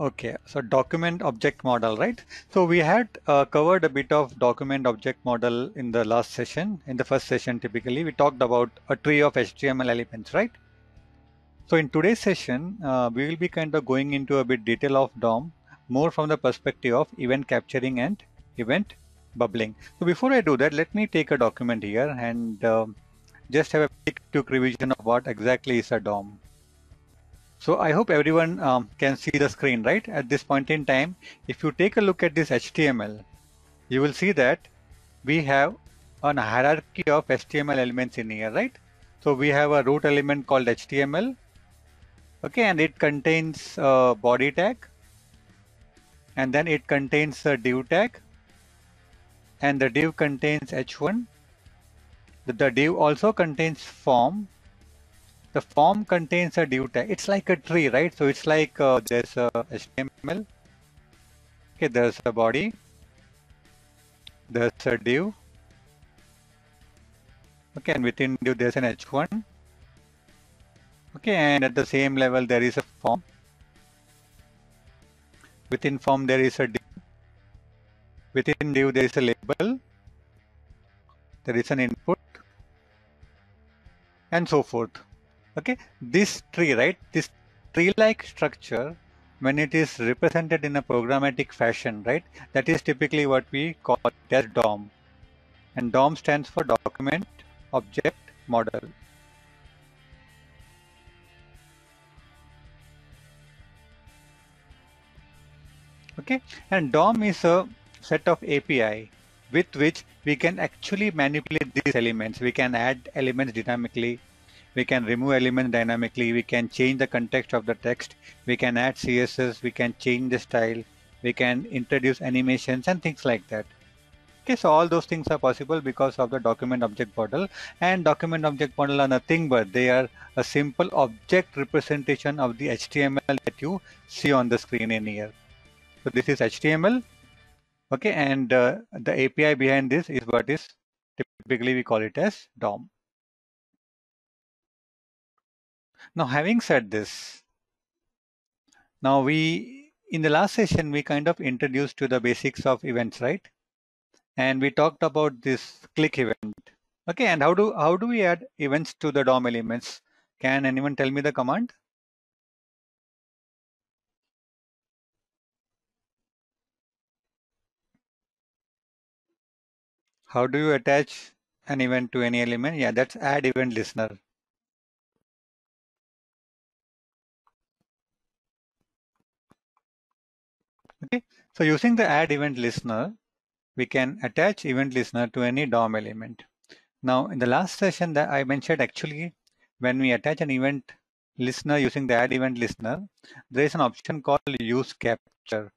Okay, so document object model, right? So we had uh, covered a bit of document object model in the last session. In the first session, typically, we talked about a tree of HTML elements, right? So in today's session, uh, we will be kind of going into a bit detail of DOM, more from the perspective of event capturing and event bubbling. So before I do that, let me take a document here and uh, just have a quick revision of what exactly is a DOM. So I hope everyone um, can see the screen, right? At this point in time, if you take a look at this HTML, you will see that we have an hierarchy of HTML elements in here, right? So we have a root element called HTML. Okay, and it contains a body tag. And then it contains a div tag. And the div contains h1. The div also contains form the form contains a div. tag. It's like a tree, right? So it's like uh, there's a HTML. Okay, there's a body. There's a div. Okay, and within div there's an h1. Okay, and at the same level there is a form. Within form there is a div. Within div there is a label. There is an input and so forth okay this tree right this tree like structure when it is represented in a programmatic fashion right that is typically what we call as DOM and DOM stands for document object model okay and DOM is a set of API with which we can actually manipulate these elements we can add elements dynamically we can remove elements dynamically, we can change the context of the text, we can add CSS, we can change the style, we can introduce animations and things like that. Okay, so all those things are possible because of the document object model and document object model are nothing but they are a simple object representation of the HTML that you see on the screen in here. So this is HTML. Okay, and uh, the API behind this is what is typically we call it as DOM. Now, having said this, now we, in the last session, we kind of introduced to the basics of events, right? And we talked about this click event. Okay, and how do, how do we add events to the DOM elements? Can anyone tell me the command? How do you attach an event to any element? Yeah, that's add event listener. So using the add event listener, we can attach event listener to any DOM element. Now in the last session that I mentioned actually when we attach an event listener using the add event listener, there is an option called use capture,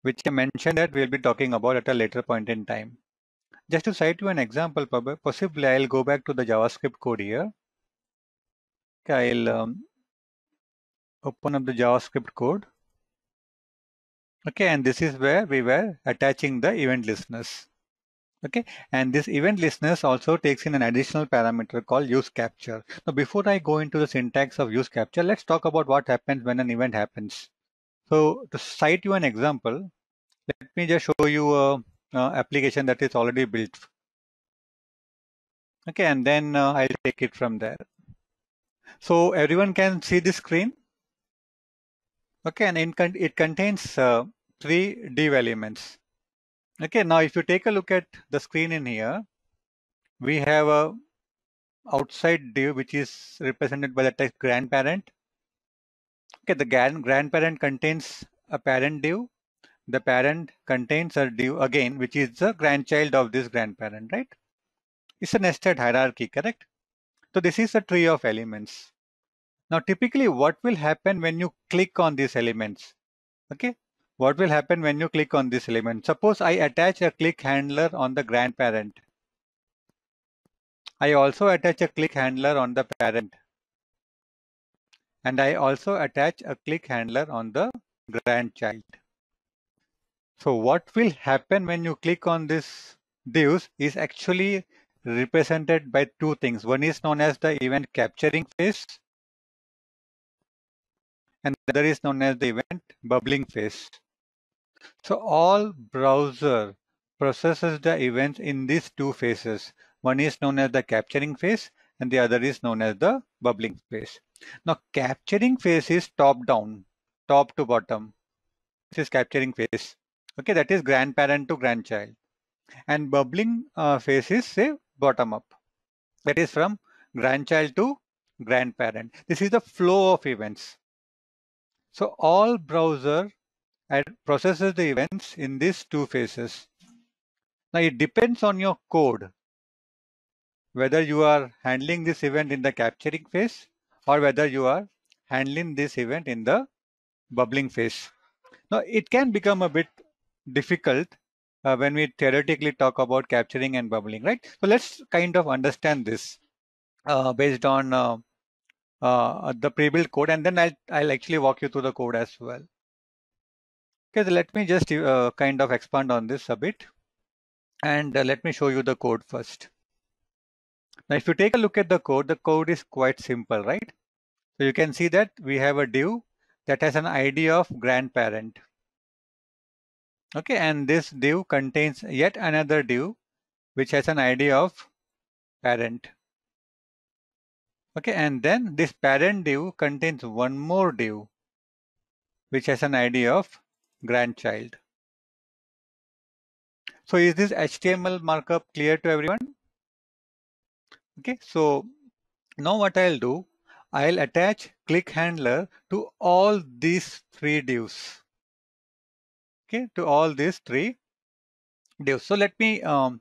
which I mentioned that we'll be talking about at a later point in time. Just to cite you an example, possibly I'll go back to the JavaScript code here. I'll um, open up the JavaScript code okay and this is where we were attaching the event listeners okay and this event listeners also takes in an additional parameter called use capture now before i go into the syntax of use capture let's talk about what happens when an event happens so to cite you an example let me just show you a, a application that is already built okay and then uh, i'll take it from there so everyone can see the screen okay and it, it contains uh, three div elements. Okay, now if you take a look at the screen in here, we have a outside div which is represented by the text grandparent. Okay, the grand grandparent contains a parent div. The parent contains a div again, which is the grandchild of this grandparent, right? It's a nested hierarchy, correct? So this is a tree of elements. Now, typically what will happen when you click on these elements? Okay, what will happen when you click on this element? Suppose I attach a click handler on the grandparent. I also attach a click handler on the parent. And I also attach a click handler on the grandchild. So what will happen when you click on this This is actually represented by two things. One is known as the event capturing phase and the other is known as the event bubbling phase. So all browser processes the events in these two phases. One is known as the capturing phase and the other is known as the bubbling phase. Now capturing phase is top down, top to bottom. This is capturing phase. Okay, that is grandparent to grandchild. And bubbling uh, phase is say bottom up. That is from grandchild to grandparent. This is the flow of events. So all browser and processes the events in these two phases. Now it depends on your code whether you are handling this event in the capturing phase or whether you are handling this event in the bubbling phase. Now it can become a bit difficult uh, when we theoretically talk about capturing and bubbling, right? So let's kind of understand this uh, based on uh, uh the pre-built code and then I'll, I'll actually walk you through the code as well. Okay, so let me just uh, kind of expand on this a bit and uh, let me show you the code first. Now, if you take a look at the code, the code is quite simple, right? So you can see that we have a div that has an ID of grandparent. Okay, and this div contains yet another div which has an ID of parent. Okay, and then this parent div contains one more div which has an ID of grandchild. So is this HTML markup clear to everyone? Okay, so now what I'll do, I'll attach click handler to all these three divs. Okay, to all these three divs. So let me um,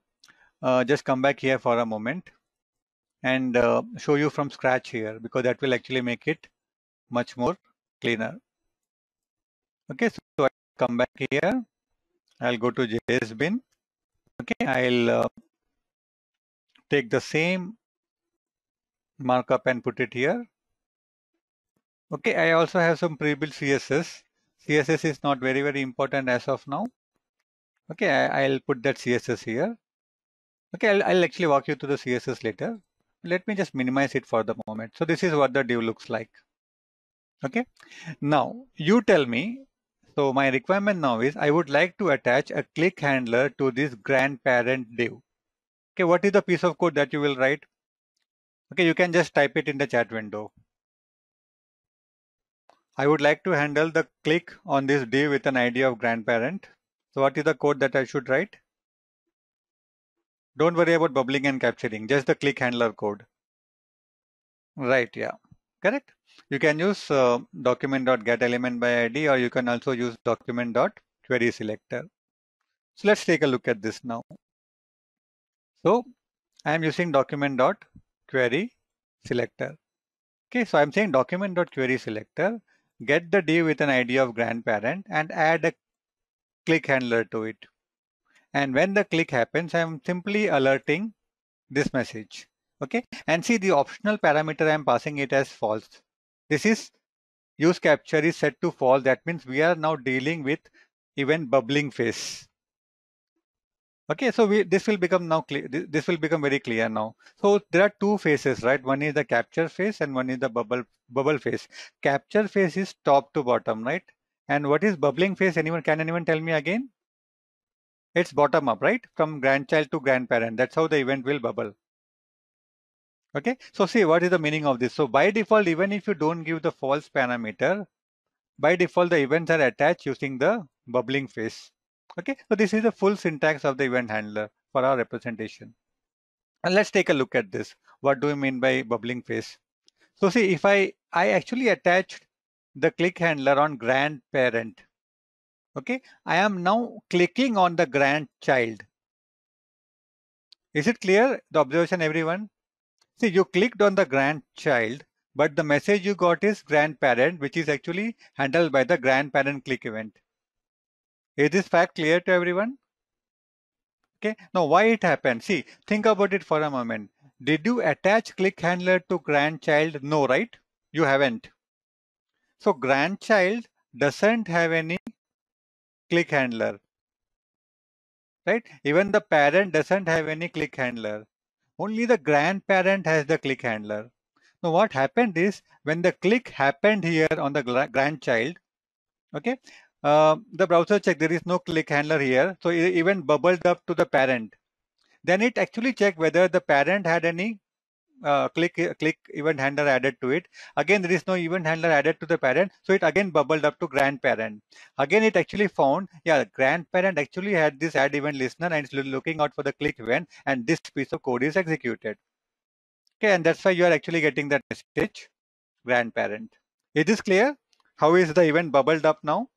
uh, just come back here for a moment and uh, show you from scratch here because that will actually make it much more cleaner. Okay, so come back here. I'll go to JS bin. Okay, I'll uh, take the same markup and put it here. Okay, I also have some pre-built CSS. CSS is not very, very important as of now. Okay, I, will put that CSS here. Okay, I'll, I'll actually walk you through the CSS later. Let me just minimize it for the moment. So this is what the div looks like. Okay, now you tell me so my requirement now is I would like to attach a click handler to this grandparent div. Okay, what is the piece of code that you will write? Okay, you can just type it in the chat window. I would like to handle the click on this div with an ID of grandparent. So what is the code that I should write? Don't worry about bubbling and capturing, just the click handler code. Right, yeah, correct. You can use uh, document.getElement by ID or you can also use document.querySelector. selector. So let's take a look at this now. So I am using document.querySelector. selector. Okay, so I'm saying document.querySelector selector, get the D with an ID of grandparent and add a click handler to it. And when the click happens, I'm simply alerting this message. Okay, and see the optional parameter, I'm passing it as false. This is use capture is set to false. That means we are now dealing with event bubbling phase. Okay, so we, this will become now clear. This will become very clear now. So there are two phases, right? One is the capture phase and one is the bubble bubble phase. Capture phase is top to bottom, right? And what is bubbling phase? Anyone can anyone tell me again? It's bottom up, right? From grandchild to grandparent. That's how the event will bubble. Okay, so see what is the meaning of this. So by default, even if you don't give the false parameter, by default the events are attached using the bubbling phase. Okay, so this is the full syntax of the event handler for our representation. And let's take a look at this. What do we mean by bubbling phase? So see, if I, I actually attached the click handler on grandparent, okay, I am now clicking on the grandchild. Is it clear the observation everyone? See, you clicked on the grandchild, but the message you got is grandparent, which is actually handled by the grandparent click event. Is this fact clear to everyone? Okay, now why it happened? See, think about it for a moment. Did you attach click handler to grandchild? No, right? You haven't. So grandchild doesn't have any click handler, right? Even the parent doesn't have any click handler. Only the grandparent has the click handler. Now what happened is when the click happened here on the grandchild, okay, uh, the browser checked there is no click handler here. So it even bubbled up to the parent. Then it actually checked whether the parent had any uh, click click event handler added to it again there is no event handler added to the parent so it again bubbled up to grandparent again it actually found yeah grandparent actually had this add event listener and it's looking out for the click event and this piece of code is executed okay and that's why you are actually getting that message grandparent is this clear how is the event bubbled up now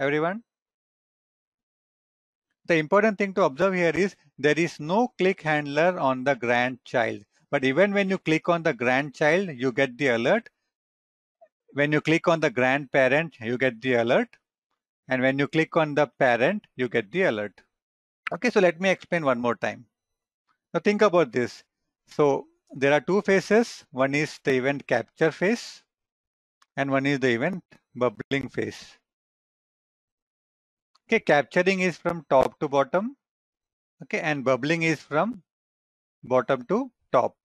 everyone the important thing to observe here is there is no click handler on the grandchild but even when you click on the grandchild, you get the alert. When you click on the grandparent, you get the alert. And when you click on the parent, you get the alert. Okay, so let me explain one more time. Now think about this. So there are two phases. One is the event capture phase and one is the event bubbling phase. Okay, capturing is from top to bottom. Okay, and bubbling is from bottom to top.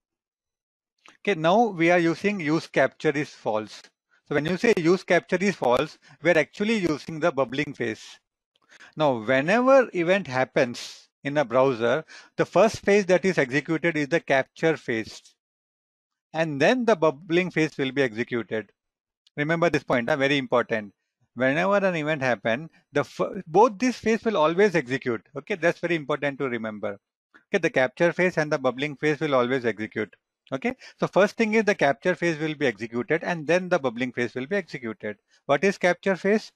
Okay, now we are using use capture is false. So when you say use capture is false, we're actually using the bubbling phase. Now, whenever event happens in a browser, the first phase that is executed is the capture phase. And then the bubbling phase will be executed. Remember this point, uh, very important. Whenever an event happens, the both these phase will always execute. Okay, that's very important to remember. Okay, the capture phase and the bubbling phase will always execute. Okay, so first thing is the capture phase will be executed and then the bubbling phase will be executed. What is capture phase?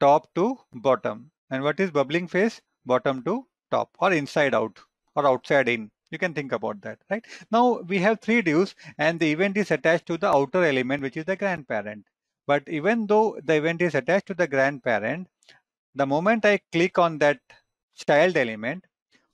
Top to bottom. And what is bubbling phase? Bottom to top or inside out or outside in. You can think about that, right? Now we have three dues and the event is attached to the outer element, which is the grandparent. But even though the event is attached to the grandparent, the moment I click on that child element,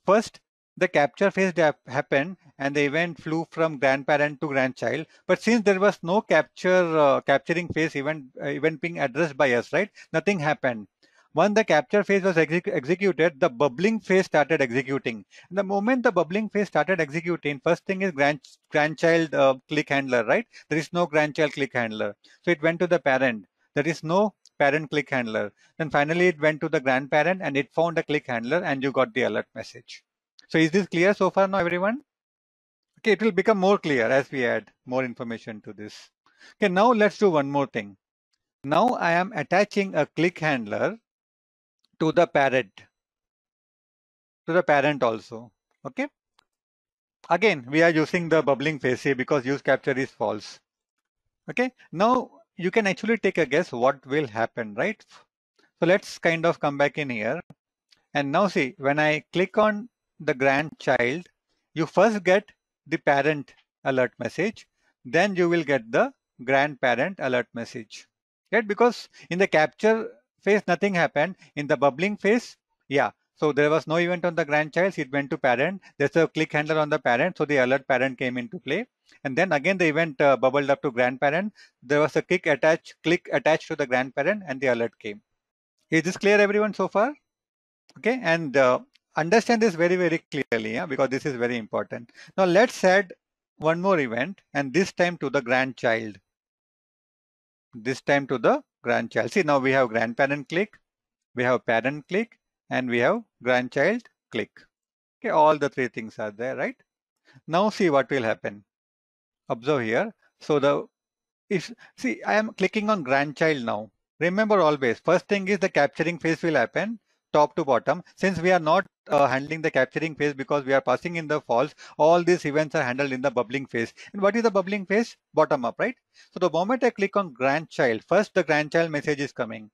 first the capture phase happened and the event flew from grandparent to grandchild. But since there was no capture uh, capturing phase event uh, event being addressed by us, right? Nothing happened. Once the capture phase was exec executed, the bubbling phase started executing. And the moment the bubbling phase started executing, first thing is grand grandchild uh, click handler, right? There is no grandchild click handler, so it went to the parent. There is no parent click handler. Then finally, it went to the grandparent and it found a click handler, and you got the alert message. So is this clear so far now, everyone? Okay, it will become more clear as we add more information to this. Okay, now let's do one more thing. Now I am attaching a click handler to the parent, to the parent also, okay? Again, we are using the bubbling phase here because use capture is false. Okay, now you can actually take a guess what will happen, right? So let's kind of come back in here. And now see, when I click on the grandchild, you first get the parent alert message, then you will get the grandparent alert message. Right? Because in the capture phase, nothing happened. In the bubbling phase, yeah. So there was no event on the grandchild. It went to parent. There's a click handler on the parent. So the alert parent came into play. And then again, the event uh, bubbled up to grandparent. There was a click attached, click attached to the grandparent and the alert came. Is this clear everyone so far? Okay. And uh, understand this very, very clearly yeah, because this is very important. Now let's add one more event and this time to the grandchild. This time to the grandchild. See now we have grandparent click, we have parent click and we have grandchild click. Okay, all the three things are there, right? Now see what will happen. Observe here. So the if see I am clicking on grandchild now. Remember always first thing is the capturing phase will happen top to bottom since we are not uh, handling the capturing phase because we are passing in the false. All these events are handled in the bubbling phase. And what is the bubbling phase? Bottom up, right? So the moment I click on grandchild, first the grandchild message is coming.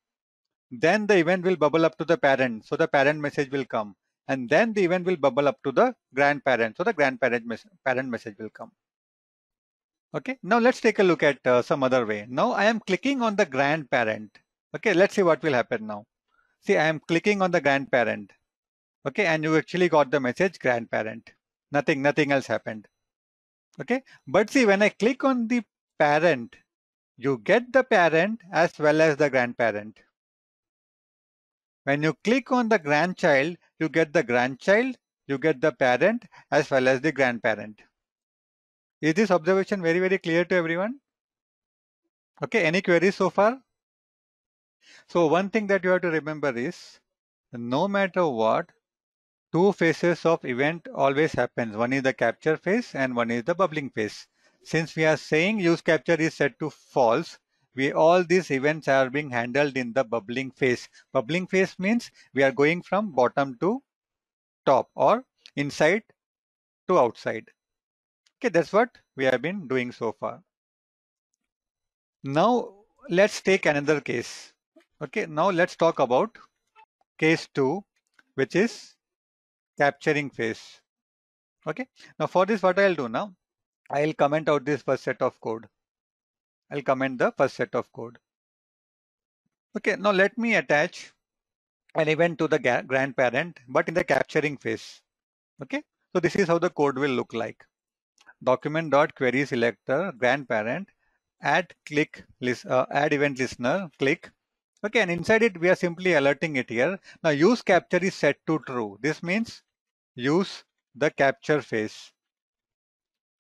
Then the event will bubble up to the parent. So the parent message will come. And then the event will bubble up to the grandparent. So the grandparent mes parent message will come. Okay, now let's take a look at uh, some other way. Now I am clicking on the grandparent. Okay, let's see what will happen now. See, I am clicking on the grandparent okay and you actually got the message grandparent nothing nothing else happened okay but see when i click on the parent you get the parent as well as the grandparent when you click on the grandchild you get the grandchild you get the parent as well as the grandparent is this observation very very clear to everyone okay any queries so far so one thing that you have to remember is no matter what Two phases of event always happens. One is the capture phase and one is the bubbling phase. Since we are saying use capture is set to false, we all these events are being handled in the bubbling phase. Bubbling phase means we are going from bottom to top or inside to outside. Okay, that's what we have been doing so far. Now let's take another case. Okay, now let's talk about case 2 which is capturing phase. Okay. Now for this, what I'll do now, I'll comment out this first set of code. I'll comment the first set of code. Okay. Now let me attach an event to the grandparent, but in the capturing phase. Okay. So this is how the code will look like. Document dot query selector grandparent add click list uh, add event listener click okay and inside it we are simply alerting it here now use capture is set to true this means use the capture phase.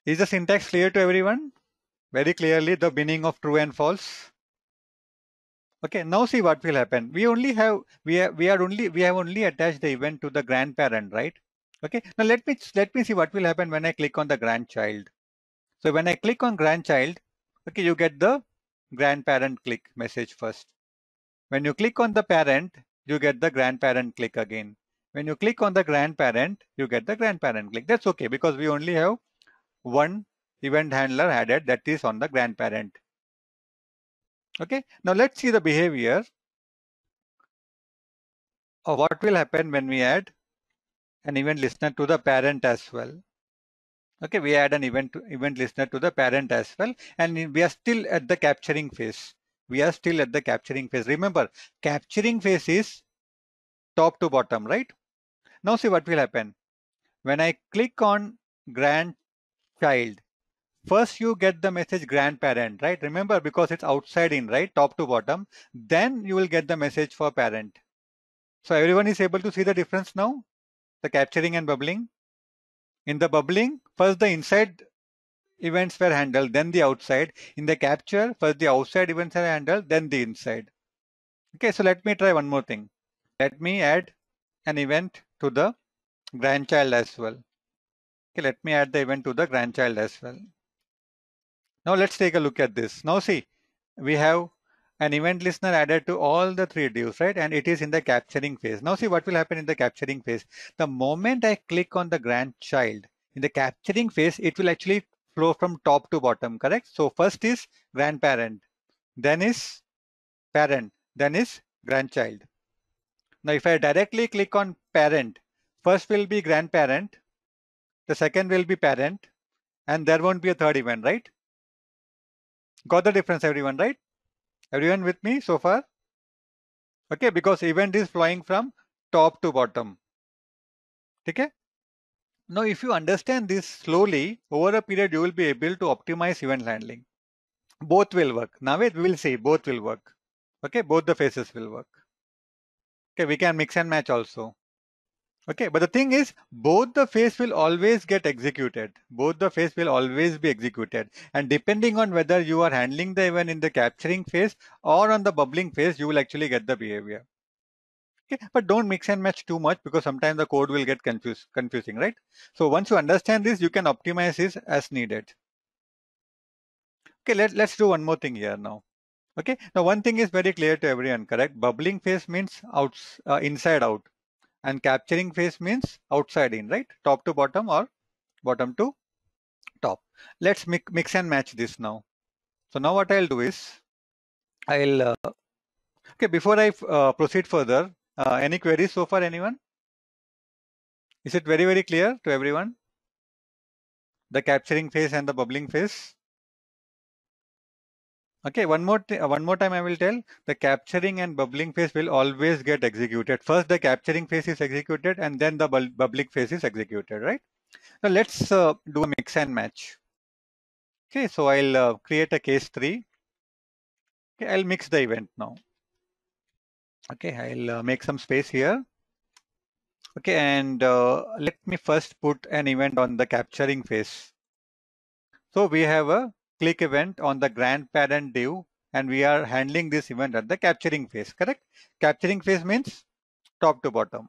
Is the syntax clear to everyone? Very clearly the meaning of true and false. Okay, now see what will happen. We only have we we are only we have only attached the event to the grandparent, right? Okay. Now let me let me see what will happen when I click on the grandchild. So when I click on grandchild, okay, you get the grandparent click message first. When you click on the parent, you get the grandparent click again. When you click on the grandparent, you get the grandparent click. That's okay because we only have one event handler added that is on the grandparent. Okay, now let's see the behavior of what will happen when we add an event listener to the parent as well. Okay, we add an event event listener to the parent as well, and we are still at the capturing phase. We are still at the capturing phase. Remember, capturing phase is top to bottom, right? Now see what will happen. When I click on grandchild, first you get the message grandparent, right? Remember because it's outside in, right? Top to bottom. Then you will get the message for parent. So everyone is able to see the difference now? The capturing and bubbling. In the bubbling, first the inside events were handled, then the outside. In the capture, first the outside events are handled, then the inside. Okay, so let me try one more thing. Let me add an event to the grandchild as well. Okay, let me add the event to the grandchild as well. Now let's take a look at this. Now see, we have an event listener added to all the three views, right? And it is in the capturing phase. Now see what will happen in the capturing phase. The moment I click on the grandchild, in the capturing phase, it will actually flow from top to bottom, correct? So first is grandparent, then is parent, then is grandchild. Now, if I directly click on parent, first will be grandparent, the second will be parent, and there won't be a third event, right? Got the difference, everyone, right? Everyone with me so far? Okay, because event is flowing from top to bottom. Okay? Now, if you understand this slowly, over a period, you will be able to optimize event handling. Both will work. Now, we will see both will work. Okay, both the phases will work. Okay, we can mix and match also. Okay, but the thing is both the phase will always get executed. Both the phase will always be executed. And depending on whether you are handling the event in the capturing phase or on the bubbling phase, you will actually get the behavior. Okay, but don't mix and match too much because sometimes the code will get confused, confusing, right? So once you understand this, you can optimize this as needed. Okay, let, let's do one more thing here now. Okay. Now, one thing is very clear to everyone, correct? Bubbling phase means uh, inside out and capturing phase means outside in, right? Top to bottom or bottom to top. Let's mix, mix and match this now. So now what I'll do is I'll, uh, okay, before I uh, proceed further, uh, any queries so far, anyone? Is it very, very clear to everyone? The capturing phase and the bubbling phase? Okay, one more one more time I will tell the capturing and bubbling phase will always get executed. First the capturing phase is executed and then the bu bubbling phase is executed, right? Now let's uh, do a mix and match. Okay, so I'll uh, create a case 3. Okay, I'll mix the event now. Okay, I'll uh, make some space here. Okay, and uh, let me first put an event on the capturing phase. So we have a click event on the grandparent div and we are handling this event at the capturing phase, correct? Capturing phase means top to bottom.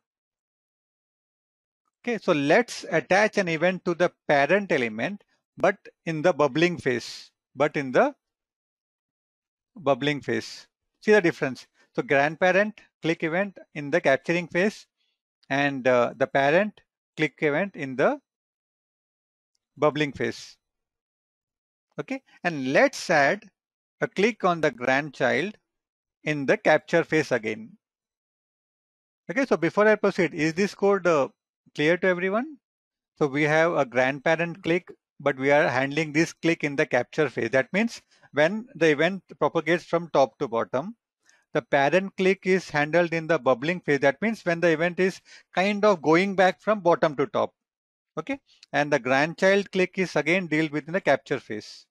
Okay, so let's attach an event to the parent element, but in the bubbling phase, but in the bubbling phase. See the difference. So grandparent click event in the capturing phase and uh, the parent click event in the bubbling phase okay and let's add a click on the grandchild in the capture phase again okay so before i proceed is this code uh, clear to everyone so we have a grandparent click but we are handling this click in the capture phase that means when the event propagates from top to bottom the parent click is handled in the bubbling phase that means when the event is kind of going back from bottom to top Okay. And the grandchild click is again dealt with in the capture phase.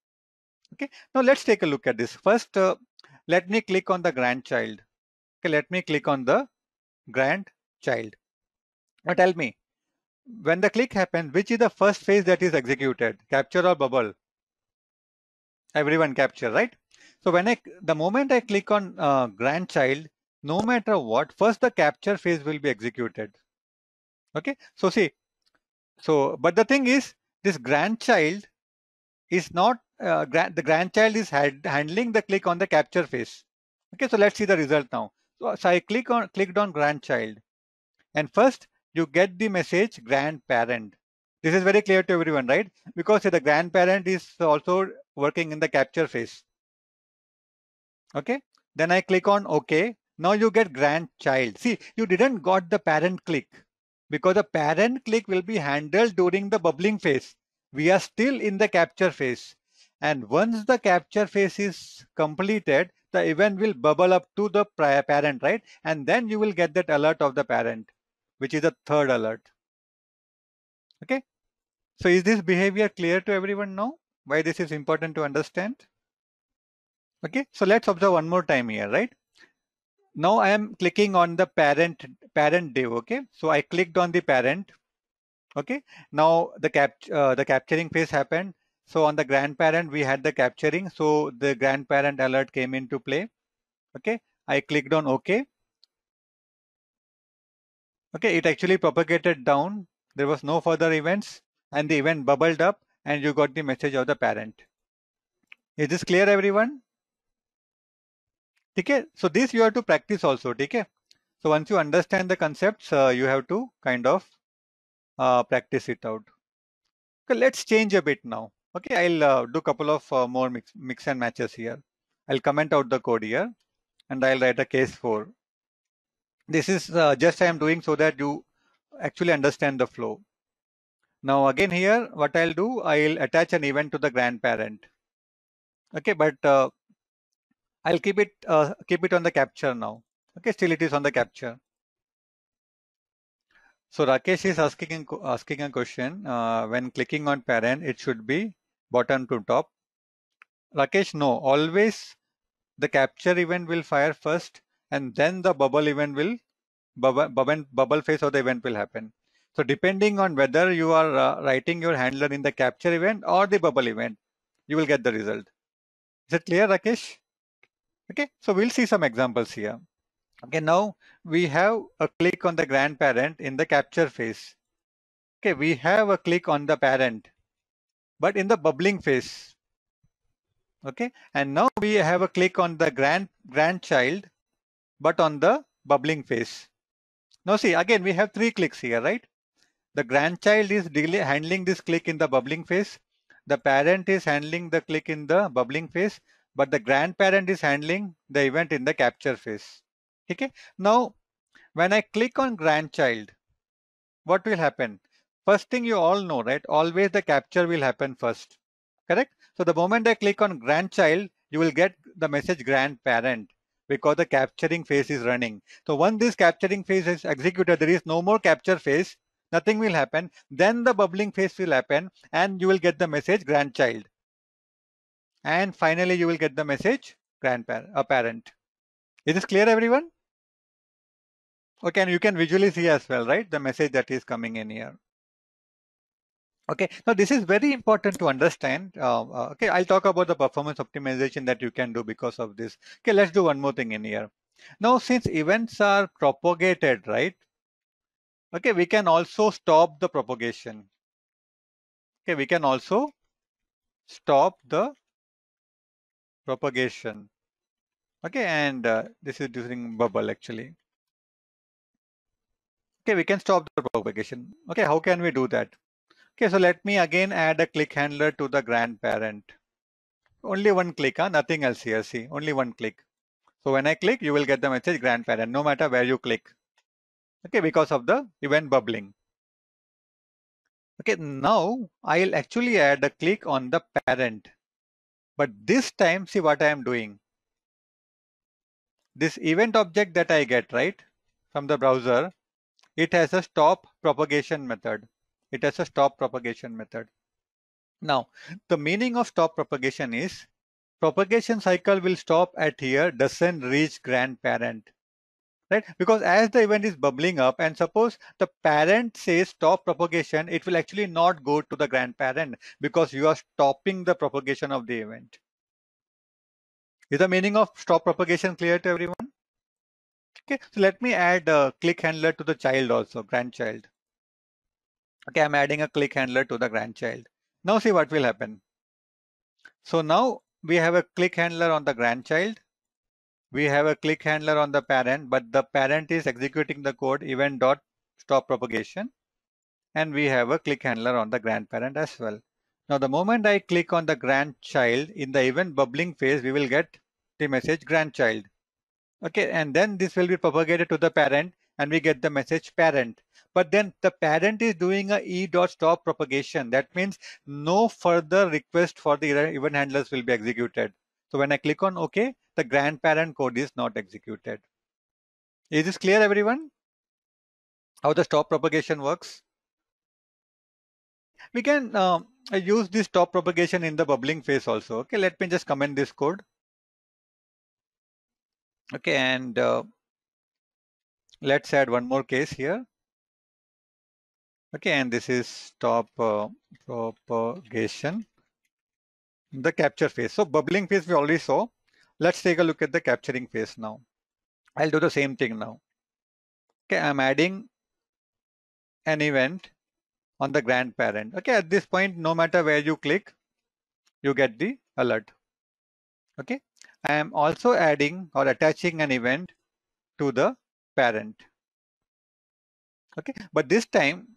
Okay. Now let's take a look at this. First, uh, let me click on the grandchild. Okay. Let me click on the grandchild. Now tell me, when the click happens, which is the first phase that is executed, capture or bubble? Everyone capture, right? So when I, the moment I click on uh, grandchild, no matter what, first the capture phase will be executed. Okay. So see, so, but the thing is, this grandchild is not uh, the grandchild is had, handling the click on the capture phase. Okay, so let's see the result now. So, so I click on clicked on grandchild, and first you get the message grandparent. This is very clear to everyone, right? Because the grandparent is also working in the capture phase. Okay, then I click on OK. Now you get grandchild. See, you didn't got the parent click because the parent click will be handled during the bubbling phase. We are still in the capture phase. And once the capture phase is completed, the event will bubble up to the parent, right? And then you will get that alert of the parent, which is the third alert. Okay. So is this behavior clear to everyone now? Why this is important to understand? Okay. So let's observe one more time here, right? Now I am clicking on the parent parent div. Okay, so I clicked on the parent. Okay, now the cap uh, the capturing phase happened. So on the grandparent we had the capturing. So the grandparent alert came into play. Okay, I clicked on OK. Okay, it actually propagated down. There was no further events and the event bubbled up and you got the message of the parent. Is this clear everyone? ठीक so this you have to practice also ठीक है so once you understand the concepts uh, you have to kind of uh, practice it out okay let's change a bit now okay I'll uh, do couple of uh, more mix, mix and matches here I'll comment out the code here and I'll write a case for this is just I am doing so that you actually understand the flow now again here what I'll do I'll attach an event to the grandparent okay but I'll keep it uh, keep it on the capture now. Okay, still it is on the capture. So Rakesh is asking asking a question. Uh, when clicking on parent, it should be bottom to top. Rakesh, no. Always the capture event will fire first, and then the bubble event will bubble bubble, bubble phase of the event will happen. So depending on whether you are uh, writing your handler in the capture event or the bubble event, you will get the result. Is it clear, Rakesh? Okay, so we'll see some examples here. Okay, now we have a click on the grandparent in the capture phase. Okay, we have a click on the parent, but in the bubbling phase. Okay, and now we have a click on the grand grandchild, but on the bubbling phase. Now see, again, we have three clicks here, right? The grandchild is handling this click in the bubbling phase. The parent is handling the click in the bubbling phase but the grandparent is handling the event in the capture phase. Okay. Now, when I click on grandchild, what will happen? First thing you all know, right? Always the capture will happen first. Correct? So the moment I click on grandchild, you will get the message grandparent because the capturing phase is running. So once this capturing phase is executed, there is no more capture phase, nothing will happen. Then the bubbling phase will happen and you will get the message grandchild and finally you will get the message grandparent a parent is this clear everyone okay and you can visually see as well right the message that is coming in here okay now this is very important to understand uh, uh, okay i'll talk about the performance optimization that you can do because of this okay let's do one more thing in here now since events are propagated right okay we can also stop the propagation okay we can also stop the propagation. Okay, and uh, this is using bubble actually. Okay, we can stop the propagation. Okay, how can we do that? Okay, so let me again add a click handler to the grandparent. Only one click, huh? nothing else here, see, only one click. So when I click, you will get the message grandparent, no matter where you click. Okay, because of the event bubbling. Okay, now I'll actually add a click on the parent. But this time, see what I am doing. This event object that I get, right, from the browser, it has a stop propagation method. It has a stop propagation method. Now, the meaning of stop propagation is propagation cycle will stop at here, doesn't reach grandparent right? Because as the event is bubbling up and suppose the parent says stop propagation, it will actually not go to the grandparent because you are stopping the propagation of the event. Is the meaning of stop propagation clear to everyone? Okay, so let me add a click handler to the child also, grandchild. Okay, I'm adding a click handler to the grandchild. Now see what will happen. So now we have a click handler on the grandchild we have a click handler on the parent, but the parent is executing the code event dot stop propagation. And we have a click handler on the grandparent as well. Now, the moment I click on the grandchild in the event bubbling phase, we will get the message grandchild. Okay, and then this will be propagated to the parent and we get the message parent. But then the parent is doing a e dot stop propagation. That means no further request for the event handlers will be executed. So when I click on OK, the grandparent code is not executed. Is this clear, everyone? How the stop propagation works? We can uh, use this stop propagation in the bubbling phase also. Okay, let me just comment this code. Okay, and uh, let's add one more case here. Okay, and this is stop uh, propagation the capture phase. So bubbling phase we already saw. Let's take a look at the capturing phase now. I'll do the same thing now. Okay, I'm adding an event on the grandparent. Okay, at this point, no matter where you click, you get the alert. Okay, I am also adding or attaching an event to the parent. Okay, but this time,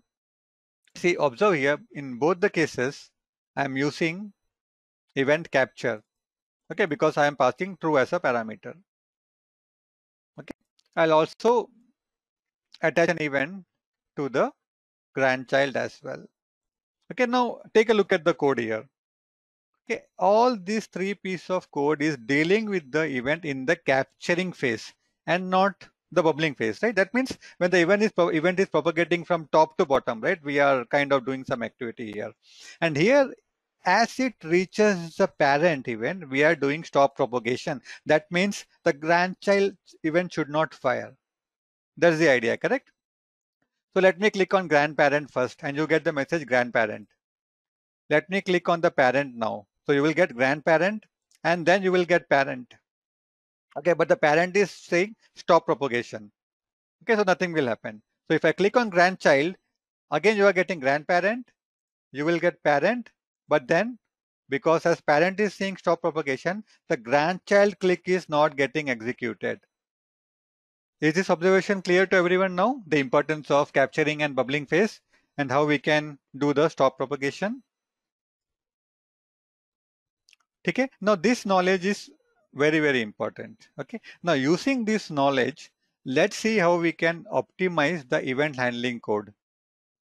see, observe here in both the cases, I'm using event capture okay because i am passing true as a parameter okay i'll also attach an event to the grandchild as well okay now take a look at the code here okay all these three pieces of code is dealing with the event in the capturing phase and not the bubbling phase right that means when the event is event is propagating from top to bottom right we are kind of doing some activity here and here as it reaches the parent event, we are doing stop propagation. That means the grandchild event should not fire. That's the idea, correct? So let me click on grandparent first and you get the message grandparent. Let me click on the parent now. So you will get grandparent and then you will get parent. Okay, but the parent is saying stop propagation. Okay, so nothing will happen. So if I click on grandchild, again you are getting grandparent, you will get parent but then because as parent is seeing stop propagation, the grandchild click is not getting executed. Is this observation clear to everyone now? The importance of capturing and bubbling phase and how we can do the stop propagation. Okay, now this knowledge is very, very important. Okay, now using this knowledge, let's see how we can optimize the event handling code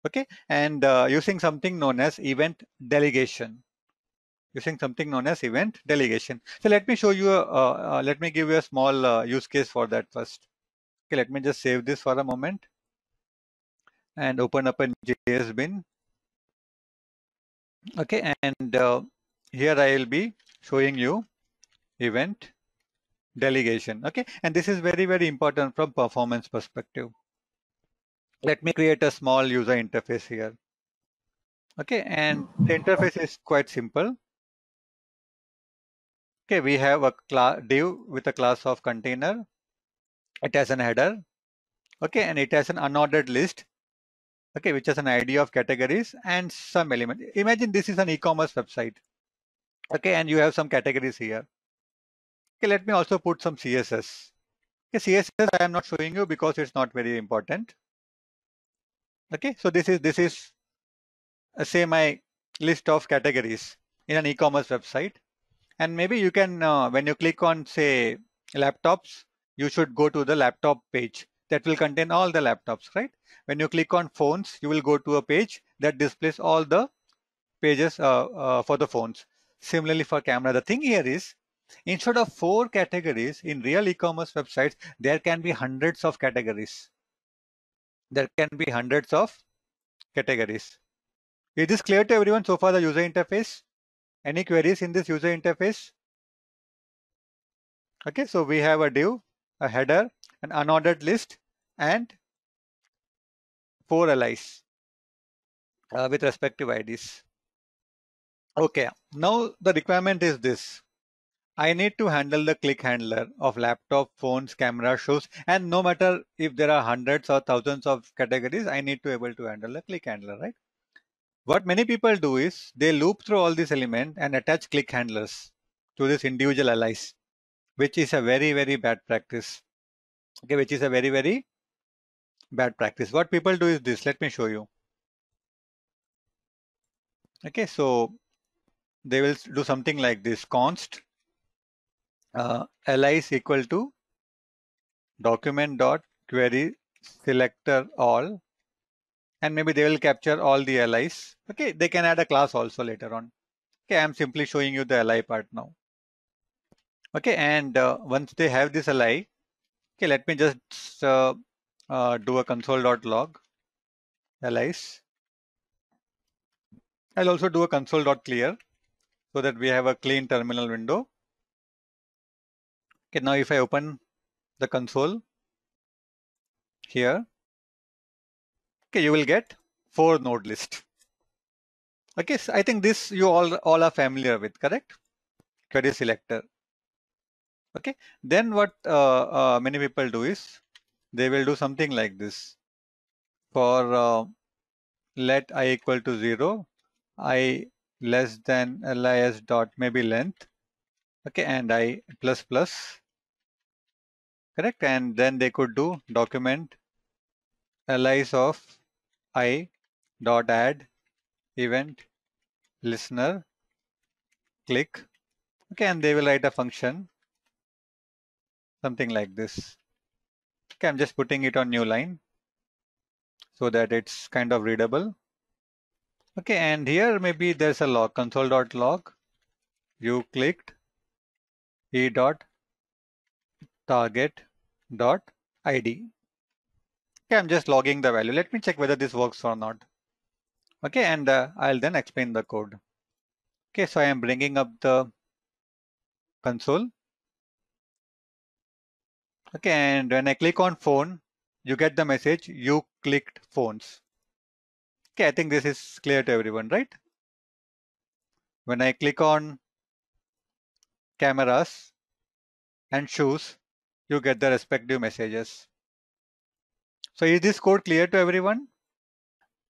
okay and uh, using something known as event delegation using something known as event delegation so let me show you a, uh, uh, let me give you a small uh, use case for that first okay let me just save this for a moment and open up a js bin okay and uh, here i will be showing you event delegation okay and this is very very important from performance perspective let me create a small user interface here. Okay, and the interface is quite simple. Okay, we have a class div with a class of container. It has an header. Okay, and it has an unordered list. Okay, which has an ID of categories and some element. Imagine this is an e-commerce website. Okay, and you have some categories here. Okay, let me also put some CSS. Okay, CSS I am not showing you because it's not very important. Okay, so this is this is uh, say my list of categories in an e-commerce website, and maybe you can uh, when you click on say laptops, you should go to the laptop page that will contain all the laptops, right? When you click on phones, you will go to a page that displays all the pages uh, uh, for the phones. Similarly for camera, the thing here is instead of four categories in real e-commerce websites, there can be hundreds of categories there can be hundreds of categories. Is this clear to everyone so far the user interface? Any queries in this user interface? Okay, so we have a div, a header, an unordered list and four allies uh, with respective IDs. Okay, now the requirement is this. I need to handle the click handler of laptop, phones, camera, shoes, and no matter if there are hundreds or thousands of categories, I need to able to handle the click handler, right? What many people do is they loop through all these elements and attach click handlers to this individual allies, which is a very, very bad practice. Okay, which is a very, very bad practice. What people do is this. Let me show you. Okay, so they will do something like this const uh, li is equal to document dot query selector all and maybe they will capture all the li's. okay they can add a class also later on okay i'm simply showing you the li part now okay and uh, once they have this li, okay let me just uh, uh, do a console.log li's. i'll also do a console.clear so that we have a clean terminal window Okay, now if I open the console here, okay, you will get four node list. Okay, so I think this you all, all are familiar with, correct? Query selector. Okay, then what uh, uh, many people do is they will do something like this. For uh, let i equal to 0, i less than uh, lis dot maybe length okay and i plus plus correct and then they could do document allies of i dot add event listener click okay and they will write a function something like this okay i'm just putting it on new line so that it's kind of readable okay and here maybe there's a log console dot log you clicked e dot target dot id. Okay, I'm just logging the value. Let me check whether this works or not. Okay, and uh, I'll then explain the code. Okay, so I am bringing up the console. Okay, and when I click on phone, you get the message you clicked phones. Okay, I think this is clear to everyone, right? When I click on cameras and shoes, you get the respective messages. So is this code clear to everyone?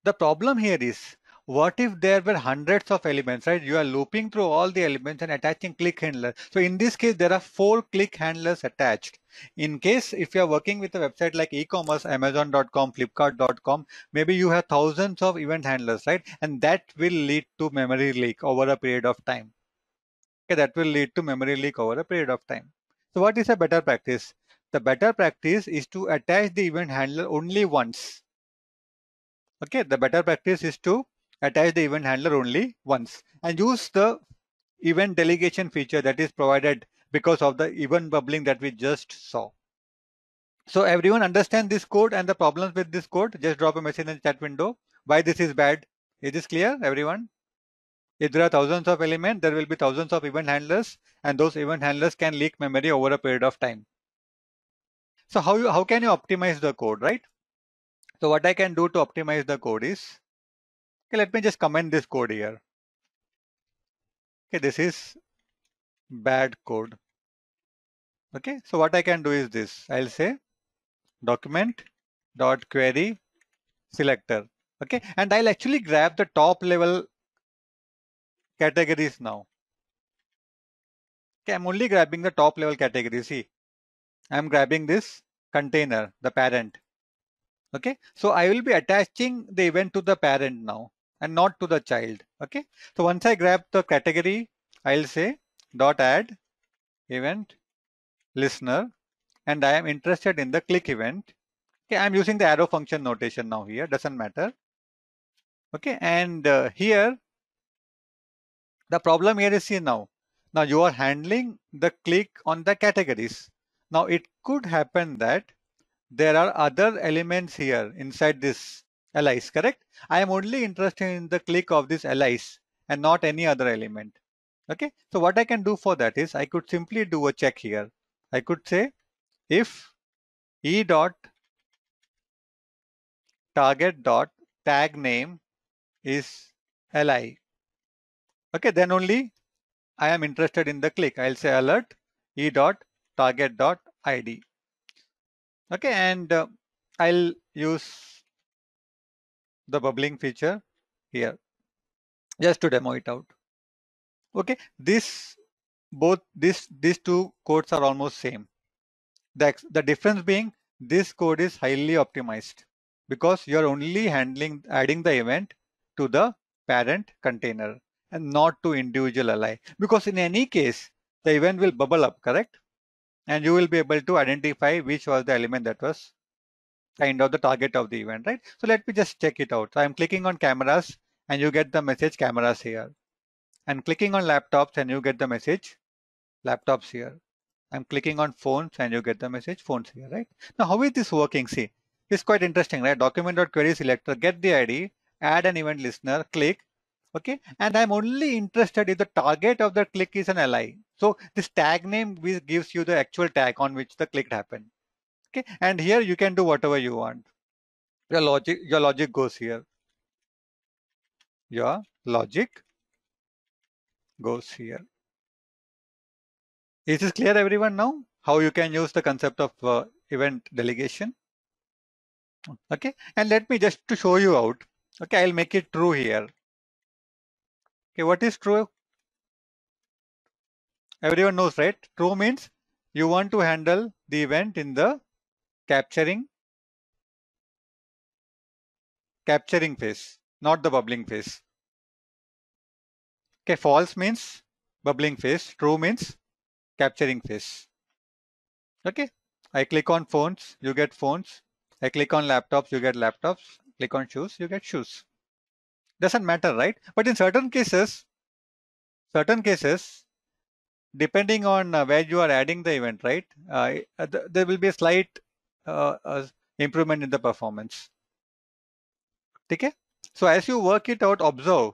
The problem here is, what if there were hundreds of elements, right? You are looping through all the elements and attaching click handler. So in this case, there are four click handlers attached. In case if you are working with a website like e-commerce, amazon.com, flipkart.com, maybe you have thousands of event handlers, right? And that will lead to memory leak over a period of time. Okay, that will lead to memory leak over a period of time. So what is a better practice? The better practice is to attach the event handler only once. Okay, the better practice is to attach the event handler only once and use the event delegation feature that is provided because of the event bubbling that we just saw. So everyone understand this code and the problems with this code. Just drop a message in the chat window. Why this is bad. Is this clear everyone? If there are thousands of elements, there will be thousands of event handlers and those event handlers can leak memory over a period of time. So how, you, how can you optimize the code, right? So what I can do to optimize the code is, okay, let me just comment this code here. Okay, this is bad code. Okay, so what I can do is this, I'll say document dot query selector okay and i'll actually grab the top level categories now. Okay, I'm only grabbing the top level category. See, I'm grabbing this container, the parent. Okay, so I will be attaching the event to the parent now and not to the child. Okay, so once I grab the category, I'll say dot add event listener and I am interested in the click event. Okay, I'm using the arrow function notation now here, doesn't matter. Okay, and uh, here the problem here is here now. Now you are handling the click on the categories. Now it could happen that there are other elements here inside this allies, correct? I am only interested in the click of this allies and not any other element. Okay, so what I can do for that is I could simply do a check here. I could say if e dot target dot tag name is li Okay, then only I am interested in the click. I'll say alert e dot target dot id. Okay, and uh, I'll use the bubbling feature here just to demo it out. Okay, this both this these two codes are almost same. The, the difference being this code is highly optimized because you're only handling adding the event to the parent container and not to individual ally because in any case the event will bubble up correct and you will be able to identify which was the element that was kind of the target of the event right so let me just check it out so i'm clicking on cameras and you get the message cameras here and clicking on laptops and you get the message laptops here i'm clicking on phones and you get the message phones here right now how is this working see it's quite interesting right document.query selector get the id add an event listener click okay and i'm only interested if the target of the click is an ally so this tag name gives you the actual tag on which the click happened okay and here you can do whatever you want your logic your logic goes here your logic goes here is this clear everyone now how you can use the concept of uh, event delegation okay and let me just to show you out okay i'll make it true here Okay, what is true? Everyone knows, right? True means you want to handle the event in the capturing capturing phase, not the bubbling phase. Okay, false means bubbling phase, true means capturing phase. Okay, I click on phones, you get phones. I click on laptops, you get laptops. Click on shoes, you get shoes doesn't matter right but in certain cases certain cases depending on uh, where you are adding the event right uh, uh, th there will be a slight improvement in the performance okay so as you work it out observe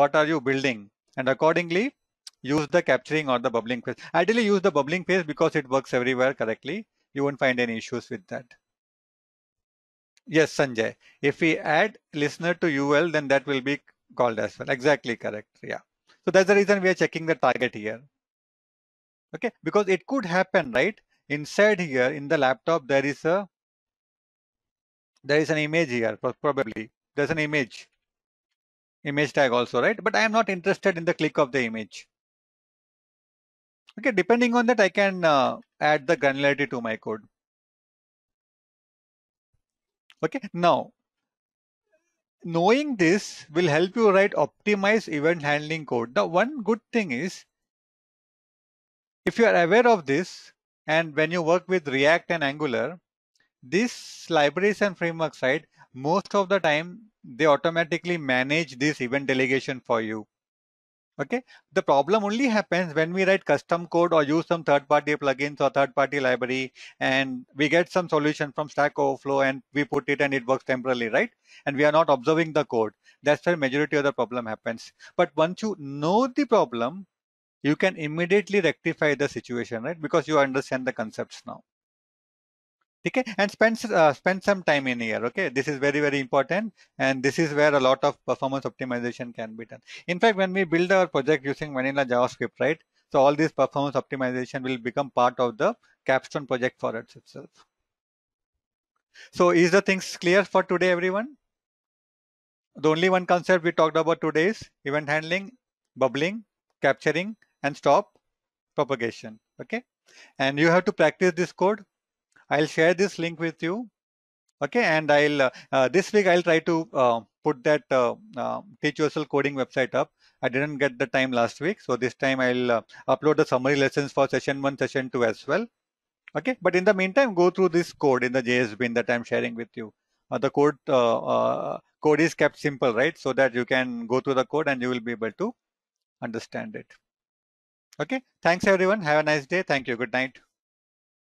what are you building and accordingly use the capturing or the bubbling phase ideally use the bubbling phase because it works everywhere correctly you won't find any issues with that Yes, Sanjay. If we add listener to UL, then that will be called as well. Exactly correct. Yeah. So that's the reason we are checking the target here. Okay, because it could happen, right? Inside here in the laptop, there is a there is an image here, probably. There's an image, image tag also, right? But I am not interested in the click of the image. Okay, depending on that, I can uh, add the granularity to my code. Okay. Now, knowing this will help you write optimized event handling code. The one good thing is if you are aware of this and when you work with React and Angular, these libraries and frameworks, side, most of the time they automatically manage this event delegation for you. Okay. The problem only happens when we write custom code or use some third party plugins or third party library and we get some solution from Stack Overflow and we put it and it works temporarily, right? And we are not observing the code. That's where majority of the problem happens. But once you know the problem, you can immediately rectify the situation, right? Because you understand the concepts now okay and spend uh, spend some time in here okay this is very very important and this is where a lot of performance optimization can be done in fact when we build our project using vanilla javascript right so all this performance optimization will become part of the capstone project for it itself so is the things clear for today everyone the only one concept we talked about today is event handling bubbling capturing and stop propagation okay and you have to practice this code I'll share this link with you. Okay, and I'll uh, uh this week I'll try to uh, put that uh, teach yourself coding website up. I didn't get the time last week, so this time I'll upload the summary lessons for session one, session two as well. Okay, but in the meantime, go through this code in the JS bin that I'm sharing with you. the code code is kept simple, right? So that you can go through the code and you will be able to understand it. Okay. Thanks, everyone. Have a nice day. Thank you. Good night.